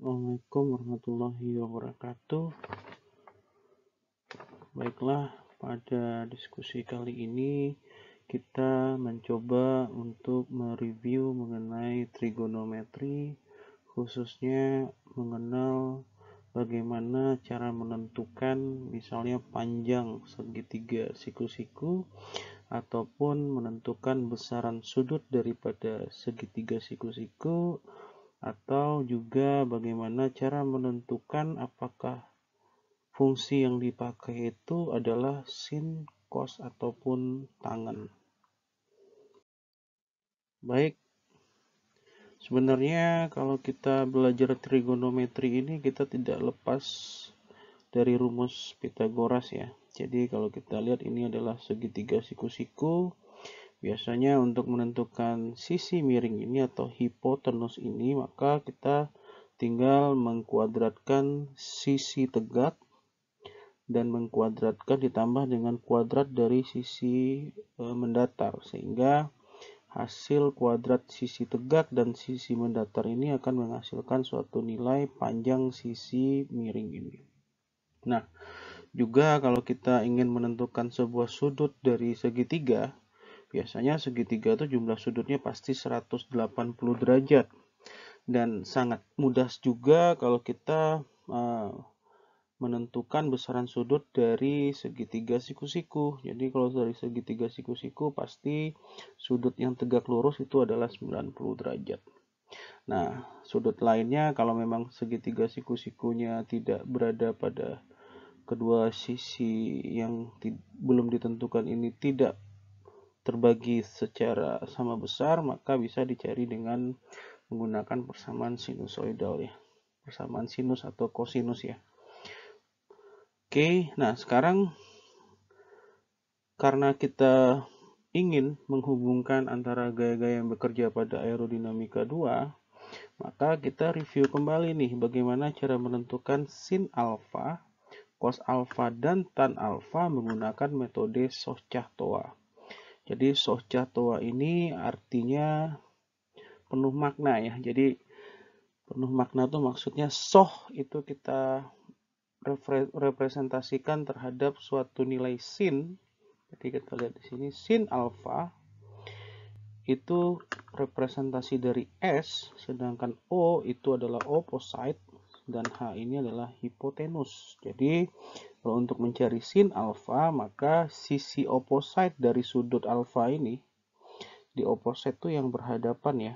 Assalamualaikum warahmatullahi wabarakatuh. Baiklah, pada diskusi kali ini kita mencoba untuk mereview mengenai trigonometri, khususnya mengenal bagaimana cara menentukan misalnya panjang segitiga siku-siku ataupun menentukan besaran sudut daripada segitiga siku-siku atau juga bagaimana cara menentukan apakah fungsi yang dipakai itu adalah sin, cos, ataupun tangan. Baik, sebenarnya kalau kita belajar trigonometri ini kita tidak lepas dari rumus Pitagoras ya. Jadi kalau kita lihat ini adalah segitiga siku-siku Biasanya untuk menentukan sisi miring ini atau hipotenus ini, maka kita tinggal mengkuadratkan sisi tegak dan mengkuadratkan ditambah dengan kuadrat dari sisi e, mendatar sehingga hasil kuadrat sisi tegak dan sisi mendatar ini akan menghasilkan suatu nilai panjang sisi miring ini. Nah, juga kalau kita ingin menentukan sebuah sudut dari segitiga, Biasanya segitiga itu jumlah sudutnya pasti 180 derajat. Dan sangat mudah juga kalau kita eh, menentukan besaran sudut dari segitiga siku-siku. Jadi kalau dari segitiga siku-siku pasti sudut yang tegak lurus itu adalah 90 derajat. Nah, sudut lainnya kalau memang segitiga siku-sikunya tidak berada pada kedua sisi yang belum ditentukan ini tidak terbagi secara sama besar, maka bisa dicari dengan menggunakan persamaan sinusoidal ya. Persamaan sinus atau kosinus ya. Oke, nah sekarang karena kita ingin menghubungkan antara gaya-gaya yang bekerja pada aerodinamika 2, maka kita review kembali nih bagaimana cara menentukan sin alfa, cos alfa, dan tan alfa menggunakan metode Sochatoa toa jadi soja tua ini artinya penuh makna ya. Jadi penuh makna itu maksudnya soh itu kita representasikan terhadap suatu nilai sin. Jadi kita lihat di sini sin alfa itu representasi dari S, sedangkan O itu adalah opposite dan H ini adalah hipotenus. Jadi kalau untuk mencari sin alfa, maka sisi opposite dari sudut alfa ini, di opposite itu yang berhadapan ya,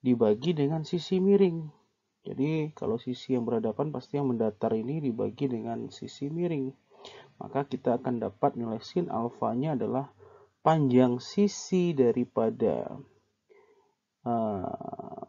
dibagi dengan sisi miring. Jadi kalau sisi yang berhadapan pasti yang mendatar ini dibagi dengan sisi miring. Maka kita akan dapat nilai sin alfanya adalah panjang sisi daripada uh,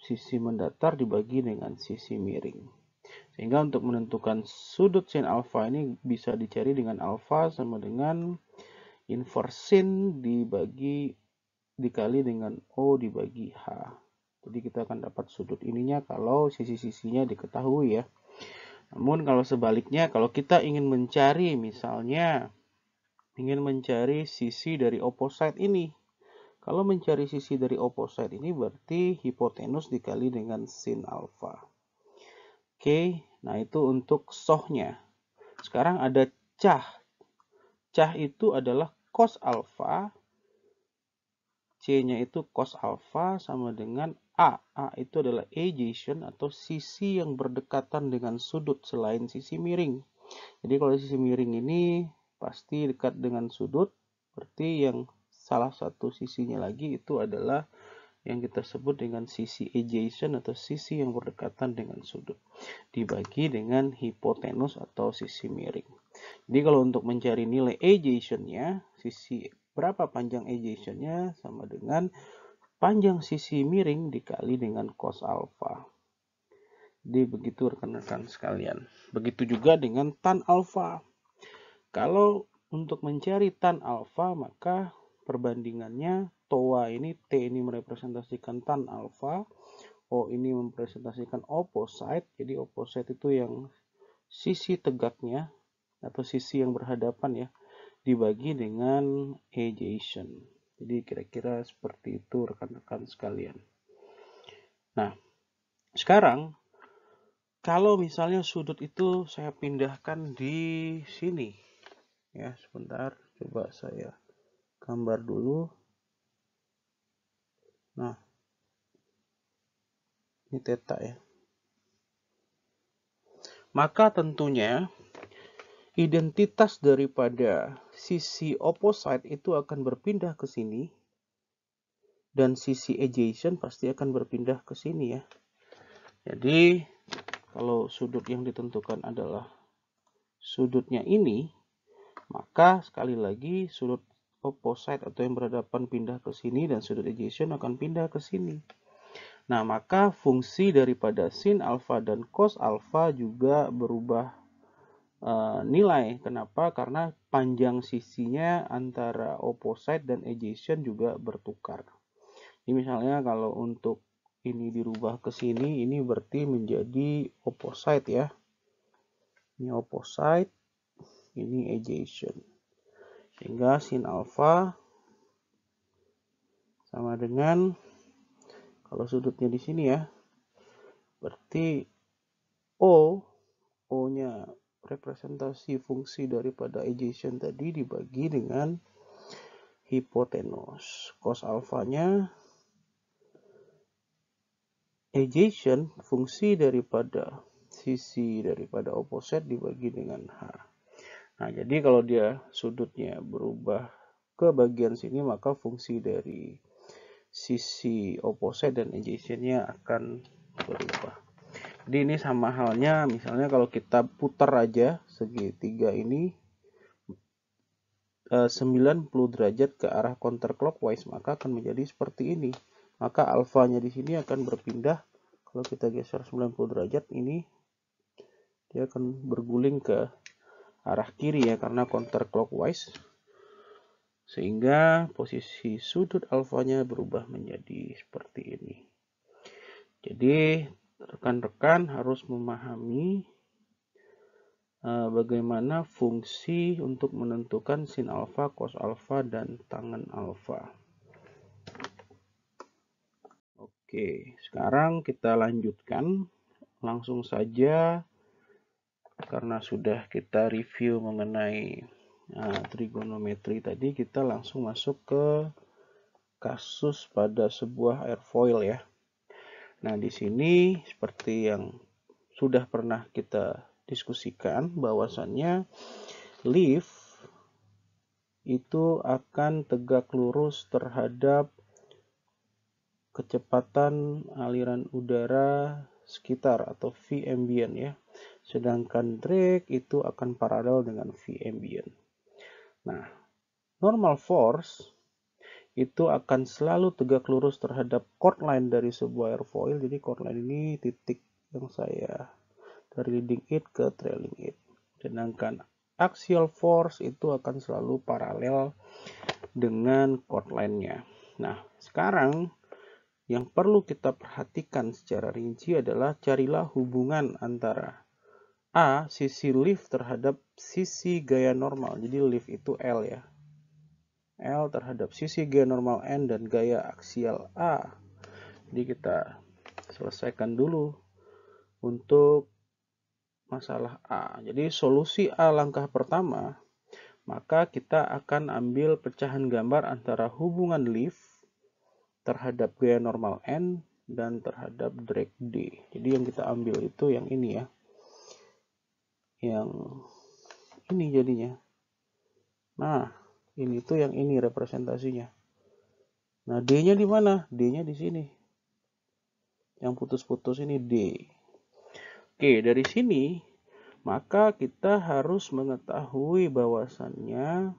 sisi mendatar dibagi dengan sisi miring. Sehingga untuk menentukan sudut sin alfa ini bisa dicari dengan alfa sama dengan inverse sin dibagi dikali dengan O dibagi H. Jadi kita akan dapat sudut ininya kalau sisi-sisinya diketahui ya. Namun kalau sebaliknya, kalau kita ingin mencari misalnya ingin mencari sisi dari opposite ini. Kalau mencari sisi dari opposite ini berarti hipotenus dikali dengan sin alfa. Oke, nah itu untuk sohnya. Sekarang ada cah. Cah itu adalah cos alfa. C-nya itu cos alfa sama dengan A. A itu adalah adjacent atau sisi yang berdekatan dengan sudut selain sisi miring. Jadi kalau sisi miring ini pasti dekat dengan sudut, berarti yang salah satu sisinya lagi itu adalah yang kita sebut dengan sisi adjacent atau sisi yang berdekatan dengan sudut dibagi dengan hipotenus atau sisi miring. Jadi kalau untuk mencari nilai adjacentnya, sisi berapa panjang adjacentnya sama dengan panjang sisi miring dikali dengan cos alpha. Jadi begitu rekan-rekan sekalian. Begitu juga dengan tan alpha. Kalau untuk mencari tan alpha maka Perbandingannya TOA ini T ini merepresentasikan tan alfa, O ini merepresentasikan opposite. Jadi opposite itu yang sisi tegaknya atau sisi yang berhadapan ya dibagi dengan adjacent. Jadi kira-kira seperti itu rekan-rekan sekalian. Nah, sekarang kalau misalnya sudut itu saya pindahkan di sini ya sebentar coba saya gambar dulu nah ini teta ya maka tentunya identitas daripada sisi opposite itu akan berpindah ke sini dan sisi adjacent pasti akan berpindah ke sini ya jadi kalau sudut yang ditentukan adalah sudutnya ini maka sekali lagi sudut opposite atau yang berhadapan pindah ke sini dan sudut adjacent akan pindah ke sini. Nah, maka fungsi daripada sin alfa dan cos alfa juga berubah e, nilai. Kenapa? Karena panjang sisinya antara opposite dan adjacent juga bertukar. Ini misalnya kalau untuk ini dirubah ke sini, ini berarti menjadi opposite ya. Ini opposite, ini adjacent. Sehingga sin alfa sama dengan kalau sudutnya di sini ya. Berarti O O-nya representasi fungsi daripada adjacent tadi dibagi dengan hipotenus. Cos alfanya adjacent fungsi daripada sisi daripada opposite dibagi dengan H. Nah, jadi kalau dia sudutnya berubah ke bagian sini, maka fungsi dari sisi opposite dan adjacentnya akan berubah. Jadi ini sama halnya, misalnya kalau kita putar aja segitiga ini 90 eh, derajat ke arah counterclockwise, maka akan menjadi seperti ini. Maka alfanya di sini akan berpindah. Kalau kita geser 90 derajat, ini dia akan berguling ke arah kiri ya karena counter clockwise sehingga posisi sudut alfanya berubah menjadi seperti ini jadi rekan-rekan harus memahami eh, bagaimana fungsi untuk menentukan sin alfa, cos alfa, dan tangan alfa. Oke, sekarang kita lanjutkan. Langsung saja karena sudah kita review mengenai nah, trigonometri tadi kita langsung masuk ke kasus pada sebuah airfoil ya nah di sini seperti yang sudah pernah kita diskusikan bahwasannya lift itu akan tegak lurus terhadap kecepatan aliran udara sekitar atau V ambient ya sedangkan drag itu akan paralel dengan V ambient. Nah, normal force itu akan selalu tegak lurus terhadap chord line dari sebuah airfoil. Jadi chord line ini titik yang saya dari leading it ke trailing it. Sedangkan axial force itu akan selalu paralel dengan chord line-nya. Nah, sekarang yang perlu kita perhatikan secara rinci adalah carilah hubungan antara A sisi lift terhadap sisi gaya normal. Jadi lift itu L ya. L terhadap sisi gaya normal N dan gaya aksial A. Jadi kita selesaikan dulu untuk masalah A. Jadi solusi A langkah pertama, maka kita akan ambil pecahan gambar antara hubungan lift terhadap gaya normal N dan terhadap drag D. Jadi yang kita ambil itu yang ini ya yang ini jadinya nah ini tuh yang ini representasinya nah D nya di mana D nya di sini yang putus-putus ini D oke dari sini maka kita harus mengetahui bahwasannya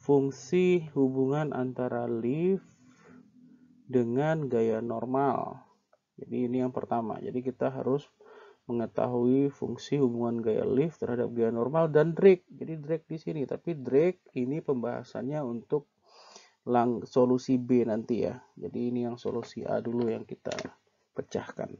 fungsi hubungan antara lift dengan gaya normal. Jadi ini yang pertama. Jadi kita harus mengetahui fungsi hubungan gaya lift terhadap gaya normal dan drag. Jadi drag di sini, tapi drag ini pembahasannya untuk lang solusi B nanti ya. Jadi ini yang solusi A dulu yang kita pecahkan.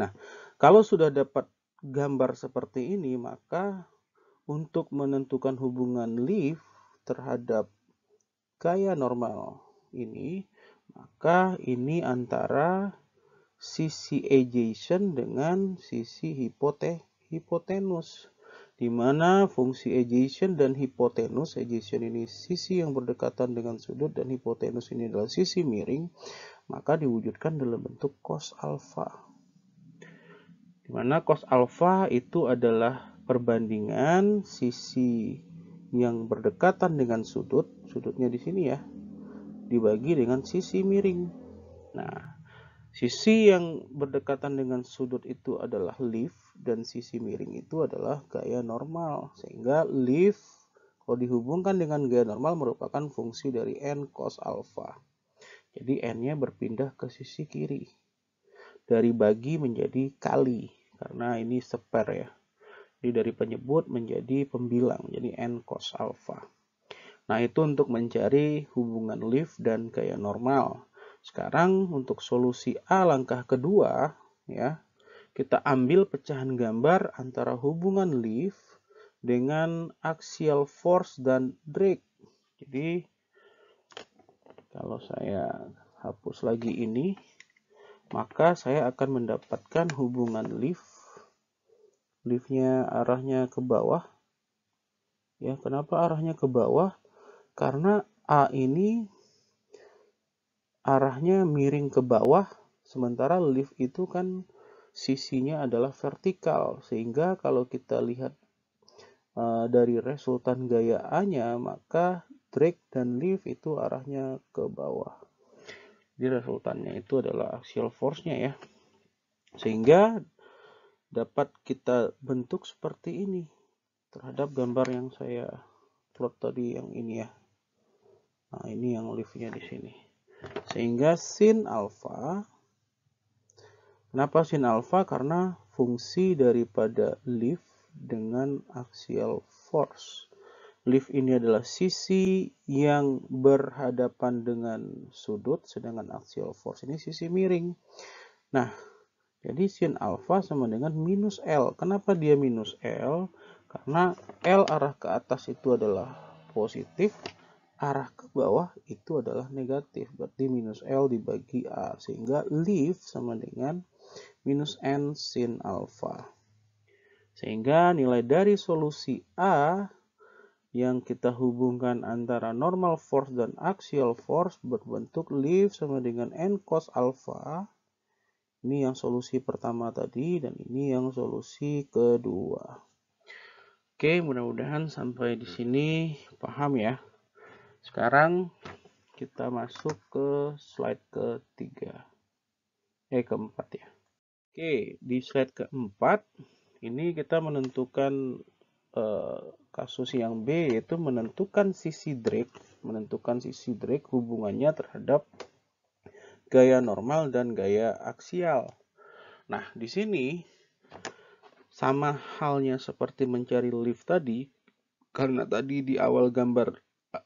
Nah, kalau sudah dapat gambar seperti ini, maka untuk menentukan hubungan lift terhadap gaya normal ini, maka ini antara sisi adjacent dengan sisi hipote hipotenus di mana fungsi adjacent dan hipotenus adjacent ini sisi yang berdekatan dengan sudut dan hipotenus ini adalah sisi miring maka diwujudkan dalam bentuk cos alfa di mana cos alfa itu adalah perbandingan sisi yang berdekatan dengan sudut sudutnya di sini ya dibagi dengan sisi miring nah Sisi yang berdekatan dengan sudut itu adalah lift dan sisi miring itu adalah gaya normal. Sehingga lift kalau dihubungkan dengan gaya normal merupakan fungsi dari n cos alpha. Jadi n-nya berpindah ke sisi kiri. Dari bagi menjadi kali karena ini seper ya. Jadi dari penyebut menjadi pembilang jadi n cos alpha. Nah, itu untuk mencari hubungan lift dan gaya normal. Sekarang untuk solusi A langkah kedua ya, kita ambil pecahan gambar antara hubungan lift dengan axial force dan drag. Jadi kalau saya hapus lagi ini, maka saya akan mendapatkan hubungan lift. Liftnya arahnya ke bawah. Ya, kenapa arahnya ke bawah? Karena A ini arahnya miring ke bawah, sementara lift itu kan sisinya adalah vertikal. Sehingga kalau kita lihat uh, dari resultan gaya A nya maka drag dan lift itu arahnya ke bawah. Jadi resultannya itu adalah axial force-nya ya. Sehingga dapat kita bentuk seperti ini terhadap gambar yang saya plot tadi yang ini ya. Nah, ini yang liftnya di sini. Sehingga sin alfa Kenapa sin alfa? Karena fungsi daripada lift dengan axial force. Lift ini adalah sisi yang berhadapan dengan sudut, sedangkan axial force ini sisi miring. Nah, jadi sin alfa sama dengan minus L. Kenapa dia minus L? Karena L arah ke atas itu adalah positif, arah ke bawah itu adalah negatif berarti minus L dibagi A sehingga lift sama dengan minus N sin alpha sehingga nilai dari solusi A yang kita hubungkan antara normal force dan axial force berbentuk lift sama dengan N cos alpha. Ini yang solusi pertama tadi dan ini yang solusi kedua. Oke, mudah-mudahan sampai di sini paham ya. Sekarang kita masuk ke slide ketiga. Eh, keempat ya. Oke, di slide keempat ini kita menentukan eh, kasus yang B yaitu menentukan sisi drag menentukan sisi drag hubungannya terhadap gaya normal dan gaya aksial. Nah, di sini sama halnya seperti mencari lift tadi, karena tadi di awal gambar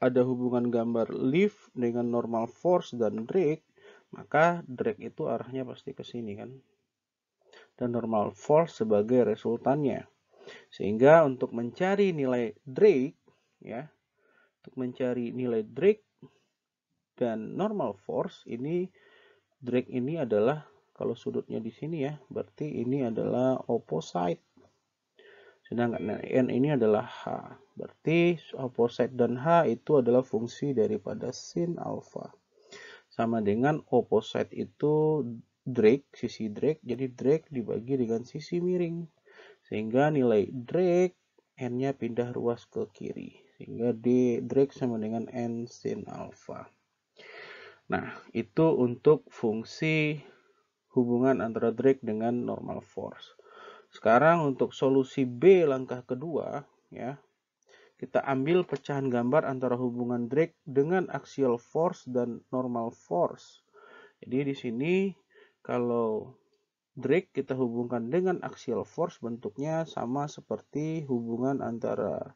ada hubungan gambar lift dengan normal force dan drag, maka drag itu arahnya pasti ke sini kan. Dan normal force sebagai resultannya. Sehingga untuk mencari nilai drag ya, untuk mencari nilai drag dan normal force ini drag ini adalah kalau sudutnya di sini ya, berarti ini adalah opposite Sedangkan nah, nah, N ini adalah H. Berarti opposite dan H itu adalah fungsi daripada sin alpha Sama dengan opposite itu drag sisi drag, Jadi drag dibagi dengan sisi miring. Sehingga nilai drag N-nya pindah ruas ke kiri. Sehingga D drag sama dengan N sin alpha. Nah, itu untuk fungsi hubungan antara drag dengan normal force. Sekarang untuk solusi B langkah kedua, ya, kita ambil pecahan gambar antara hubungan drag dengan axial force dan normal force. Jadi di sini kalau drag kita hubungkan dengan axial force bentuknya sama seperti hubungan antara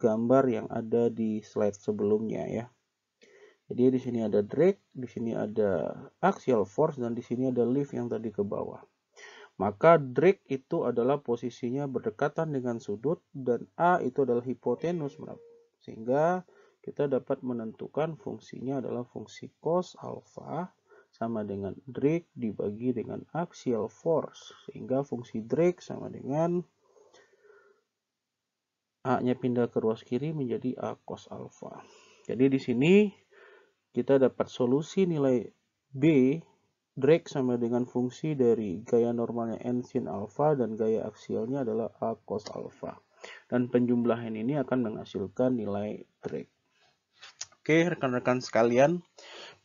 gambar yang ada di slide sebelumnya ya. Jadi di sini ada drag, di sini ada axial force dan di sini ada lift yang tadi ke bawah. Maka drag itu adalah posisinya berdekatan dengan sudut dan A itu adalah hipotenus. Sehingga kita dapat menentukan fungsinya adalah fungsi cos alpha sama dengan drag dibagi dengan axial force. Sehingga fungsi drag sama dengan A-nya pindah ke ruas kiri menjadi A cos alpha. Jadi di sini kita dapat solusi nilai B Drag sama dengan fungsi dari gaya normalnya n sin alpha dan gaya aksialnya adalah a cos alpha. Dan penjumlahan ini akan menghasilkan nilai drag. Oke, rekan-rekan sekalian,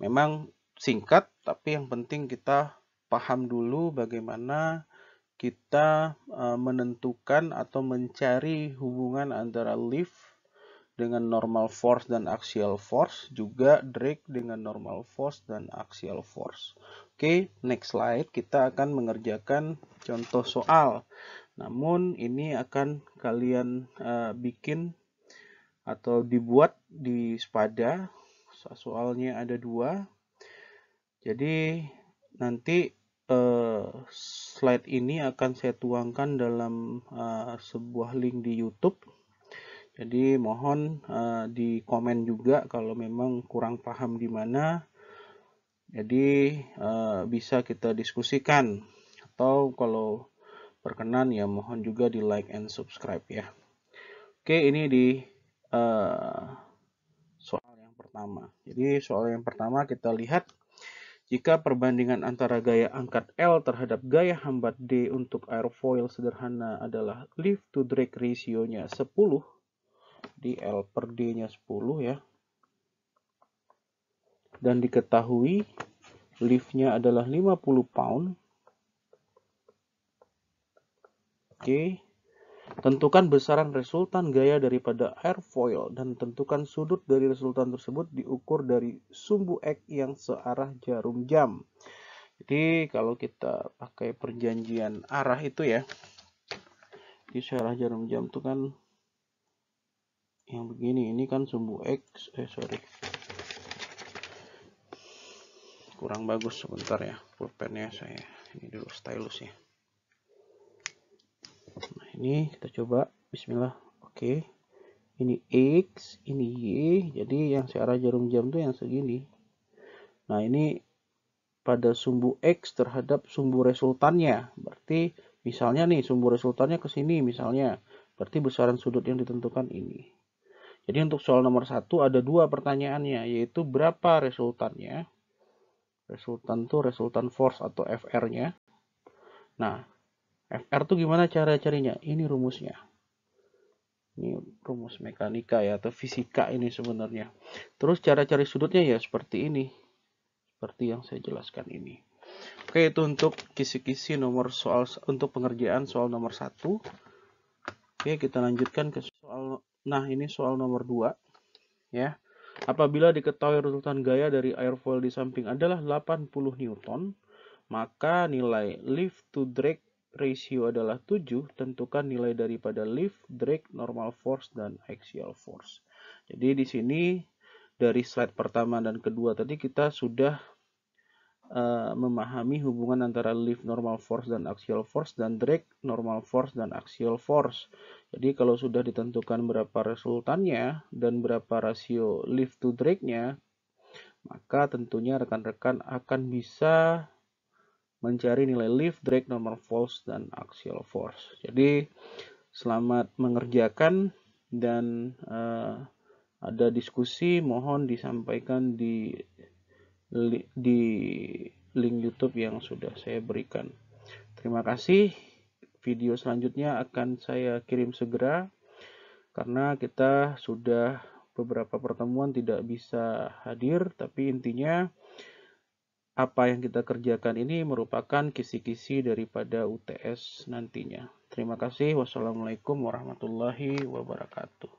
memang singkat tapi yang penting kita paham dulu bagaimana kita eh, menentukan atau mencari hubungan antara lift dengan normal force dan axial force juga drag dengan normal force dan axial force oke next slide kita akan mengerjakan contoh soal namun ini akan kalian uh, bikin atau dibuat di sepeda. soalnya ada dua jadi nanti uh, slide ini akan saya tuangkan dalam uh, sebuah link di YouTube jadi mohon uh, eh, di komen juga kalau memang kurang paham di mana. Jadi uh, bisa kita diskusikan atau kalau berkenan ya mohon juga di like and subscribe ya. Oke, ini di uh, soal yang pertama. Jadi soal yang pertama kita lihat jika perbandingan antara gaya angkat L terhadap gaya hambat D untuk airfoil sederhana adalah lift to drag ratio-nya 10, di L per D nya 10 ya dan diketahui liftnya adalah 50 pound oke tentukan besaran resultan gaya daripada airfoil dan tentukan sudut dari resultan tersebut diukur dari sumbu X yang searah jarum jam jadi kalau kita pakai perjanjian arah itu ya di searah jarum jam itu kan yang begini ini kan sumbu X eh sorry kurang bagus sebentar ya pulpennya saya ini dulu stylus ya nah ini kita coba bismillah oke ini X ini Y jadi yang searah jarum jam tuh yang segini nah ini pada sumbu X terhadap sumbu resultannya berarti misalnya nih sumbu resultannya ke sini misalnya berarti besaran sudut yang ditentukan ini jadi untuk soal nomor satu ada dua pertanyaannya, yaitu berapa resultannya. Resultan tuh resultan force atau FR-nya. Nah, FR tuh gimana cara carinya? Ini rumusnya. Ini rumus mekanika ya, atau fisika ini sebenarnya. Terus cara cari sudutnya ya seperti ini. Seperti yang saya jelaskan ini. Oke, itu untuk kisi-kisi nomor soal, untuk pengerjaan soal nomor satu. Oke, kita lanjutkan ke Nah, ini soal nomor 2. Ya. Apabila diketahui runtutan gaya dari airfoil di samping adalah 80 Newton, maka nilai lift to drag ratio adalah 7, tentukan nilai daripada lift, drag, normal force, dan axial force. Jadi di sini dari slide pertama dan kedua tadi kita sudah Eh, memahami hubungan antara lift normal force dan axial force dan drag normal force dan axial force. Jadi kalau sudah ditentukan berapa resultannya dan berapa rasio lift to dragnya, maka tentunya rekan-rekan akan bisa mencari nilai lift, drag, normal force, dan axial force. Jadi selamat mengerjakan dan uh, ada diskusi mohon disampaikan di di link YouTube yang sudah saya berikan. Terima kasih. Video selanjutnya akan saya kirim segera karena kita sudah beberapa pertemuan tidak bisa hadir, tapi intinya apa yang kita kerjakan ini merupakan kisi-kisi daripada UTS nantinya. Terima kasih. Wassalamualaikum warahmatullahi wabarakatuh.